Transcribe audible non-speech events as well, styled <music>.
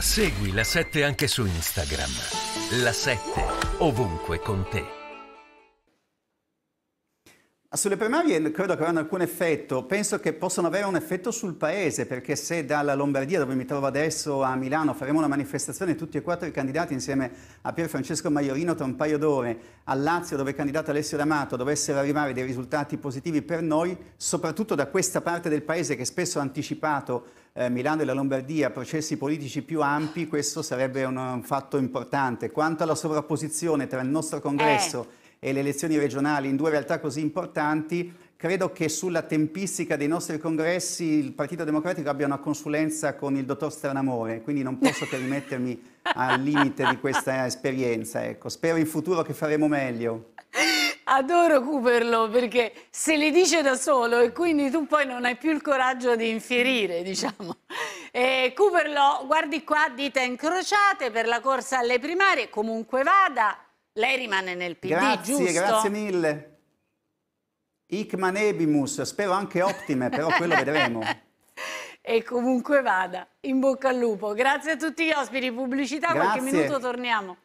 Segui la 7 anche su Instagram. La 7 ovunque con te. Sulle primarie credo che avranno alcun effetto, penso che possano avere un effetto sul paese, perché se dalla Lombardia, dove mi trovo adesso, a Milano faremo una manifestazione tutti e quattro i candidati insieme a Pier Francesco Maiorino tra un paio d'ore, a Lazio dove il candidato Alessio D'Amato dovessero arrivare dei risultati positivi per noi, soprattutto da questa parte del paese che spesso ha anticipato eh, Milano e la Lombardia processi politici più ampi, questo sarebbe un, un fatto importante. Quanto alla sovrapposizione tra il nostro congresso eh. e le elezioni regionali in due realtà così importanti, credo che sulla tempistica dei nostri congressi il Partito Democratico abbia una consulenza con il dottor Stranamore, quindi non posso che rimettermi al limite di questa esperienza. Ecco. Spero in futuro che faremo meglio adoro Cooperlo perché se le dice da solo e quindi tu poi non hai più il coraggio di infierire, diciamo. E Cooperlo, guardi qua, dita incrociate per la corsa alle primarie, comunque vada, lei rimane nel PD, grazie, giusto? Grazie mille. Hic manebimus, spero anche ottime, però quello vedremo. <laughs> e comunque vada, in bocca al lupo. Grazie a tutti gli ospiti, pubblicità, Grazie. qualche minuto torniamo.